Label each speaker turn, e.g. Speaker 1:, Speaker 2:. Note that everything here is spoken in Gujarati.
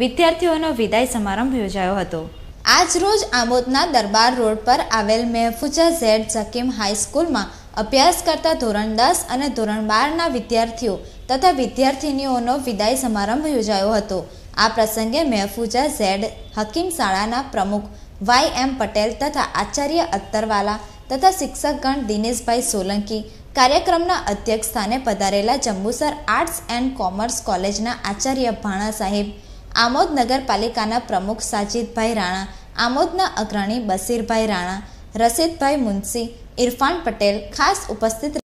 Speaker 1: વિદ્યાર્થીઓનો વિદાય સમારંભ યોજાયો હતો આજરોજ આમોદના દરબાર રોડ પર આવેલ મહેફુજા ઝેડ ઝકીમ હાઈસ્કૂલમાં અભ્યાસ કરતા ધોરણ દસ અને ધોરણ બારના વિદ્યાર્થીઓ તથા વિદ્યાર્થિનીઓનો વિદાય સમારંભ યોજાયો હતો આ પ્રસંગે મહેફુજા ઝેડ હકીમ શાળાના પ્રમુખ વાય એમ પટેલ તથા આચાર્ય અત્તરવાલા તથા શિક્ષકગણ દિનેશભાઈ સોલંકી કાર્યક્રમના અધ્યક્ષ સ્થાને પધારેલા જંબુસર આર્ટ્સ એન્ડ કોમર્સ કોલેજના આચાર્ય ભાણા સાહેબ આમોદ નગરપાલિકાના પ્રમુખ સાજીદભાઈ રાણા આમોદના અગ્રણી બસીરભાઈ રાણા રસીદભાઈ મુનશી ઇરફાન પટેલ ખાસ ઉપસ્થિત